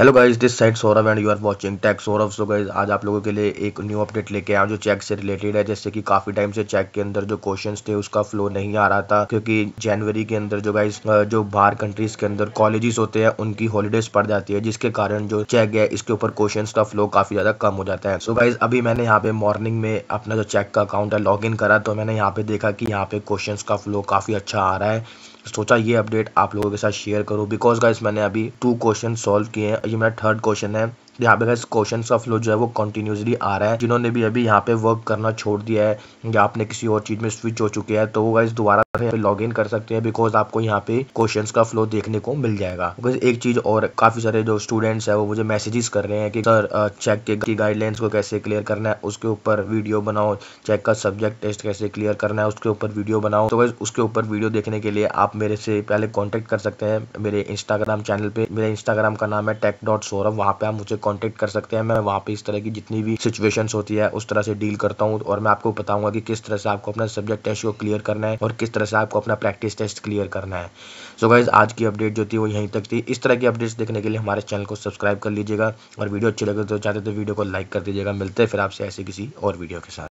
hello guys this side Saurabh and you are watching tech Saurabh so guys आज आप लोगों के लिए एक न्यू अपडेट लेके आया जो चेक से रिलेटेड है जैसे कि काफी टाइम से चेक के अंदर जो क्वेश्चंस थे उसका फ्लो नहीं आ रहा था क्योंकि जनवरी के अंदर जो गाइस जो बाहर कंट्रीज के अंदर कॉलेजेस होते हैं उनकी हॉलीडेज पड़ जाती है जिसके कारण जो चेक है इसके ऊपर क्वेश्चन का फ्लो काफी ज्यादा कम हो जाता है सो so गाइज अभी मैंने यहाँ पे मॉर्निंग में अपना जो चेक का अकाउंट है लॉग करा तो मैंने यहाँ पे देखा कि यहाँ पे क्वेश्चन का फ्लो काफी अच्छा आ रहा है तो सोचा ये अपडेट आप लोगों के साथ शेयर करूँ बिकॉज गाइज मैंने अभी टू क्वेश्चन सॉल्व किए हैं ये मेरा थर्ड क्वेश्चन है यहाँ पे बस क्वेश्चन का फ्लो जो है वो कंटिन्यूसली आ रहा है जिन्होंने भी अभी यहाँ पे वर्क करना छोड़ दिया है या आपने किसी और चीज़ में स्विच हो चुके हैं तो वो गाइज दोबारा लॉग इन कर सकते हैं बिकॉज आपको यहाँ पे क्वेश्चन का फ्लो देखने को मिल जाएगा बिकॉज एक चीज और काफी सारे जो स्टूडेंट्स है वो मुझे मैसेजेस कर रहे हैं कि सर चेक के गाइडलाइंस को कैसे क्लियर करना है उसके ऊपर वीडियो बनाओ चेक का सब्जेक्ट टेस्ट कैसे क्लियर करना है उसके ऊपर वीडियो बनाओ तो गाइज उसके ऊपर वीडियो देखने के लिए आप मेरे से पहले कॉन्टेक्ट कर सकते हैं मेरे इंस्टाग्राम चैनल पे मेरे इंस्टाग्राम का नाम है टेक डॉट सौरभ वहाँ पे आप मुझे कॉन्टेक्ट कर सकते हैं मैं वहाँ पर इस तरह की जितनी भी सिचुएशंस होती है उस तरह से डील करता हूँ और मैं आपको बताऊंगा कि किस तरह से आपको अपना सब्जेक्ट टेस्ट को क्लियर करना है और किस तरह से आपको अपना प्रैक्टिस टेस्ट क्लियर करना है सो so गाइज आज की अपडेट जो थी वो यहीं तक थी इस तरह की अपडेट्स देखने के लिए हमारे चैनल को सब्सक्राइब कर लीजिएगा और वीडियो अच्छी लगे तो चाहते तो वीडियो को लाइक कर दीजिएगा मिलते हैं फिर आपसे ऐसे किसी और वीडियो के साथ